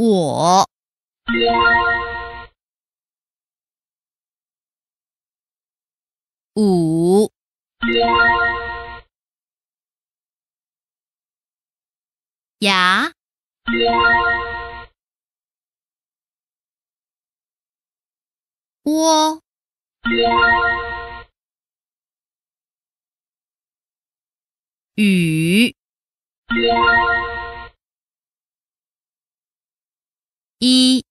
我，五，牙，窝，雨。一，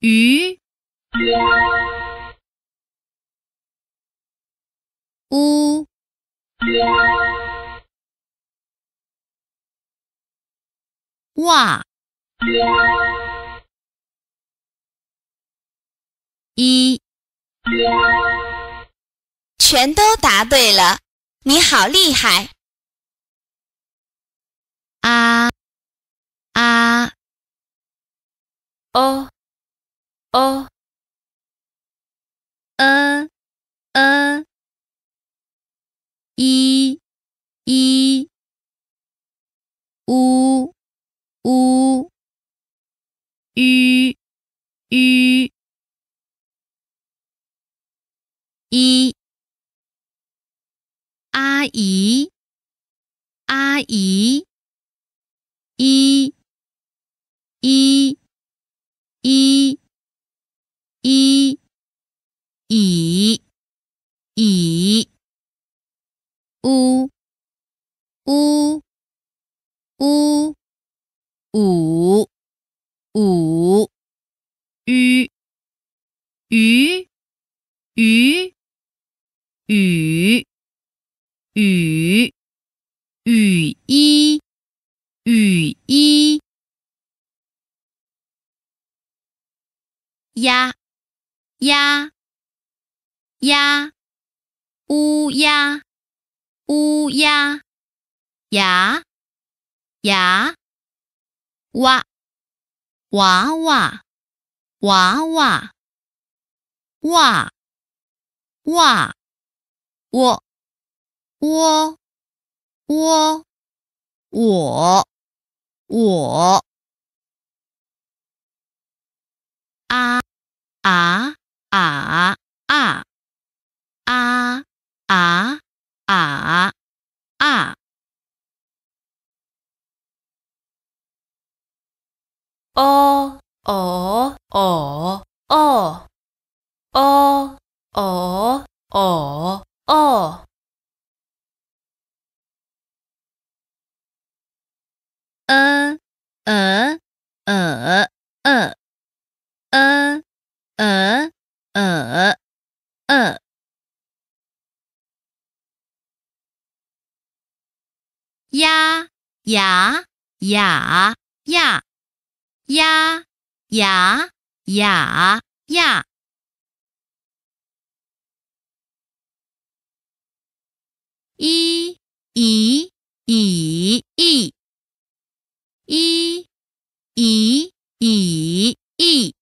鱼，乌，袜，一，全都答对了！你好厉害。啊啊！哦哦！呃呃！一一！呜呜吁吁！一阿姨，阿姨。一，一，一，一，乙，乙，乌，乌，乌，五，五，雨，雨，雨，雨，雨，雨，一。雨衣，鸭，鸭，鸭，乌鸦，乌鸦，牙，牙，娃，哇，娃，娃娃，哇，哇，我，我，我，我。我啊啊啊啊啊啊啊啊哦哦哦哦哦哦哦。呃呃呃呃呃呃呃，呀呀呀呀，呀呀呀呀，一以一。一乙乙一，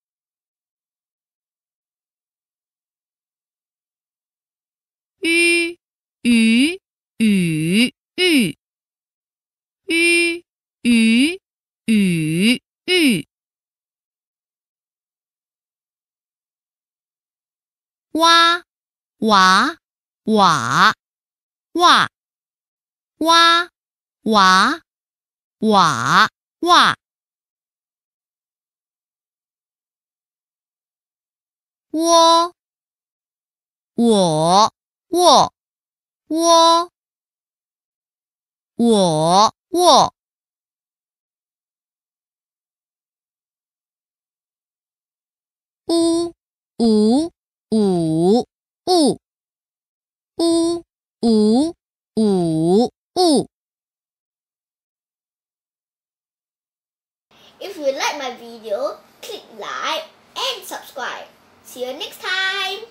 雨雨雨雨，雨雨雨雨，娃娃娃娃，娃娃。瓦瓦，窝，我卧，窝，我卧，呜，五五呜，呜，五五呜。If you like my video, click like and subscribe. See you next time.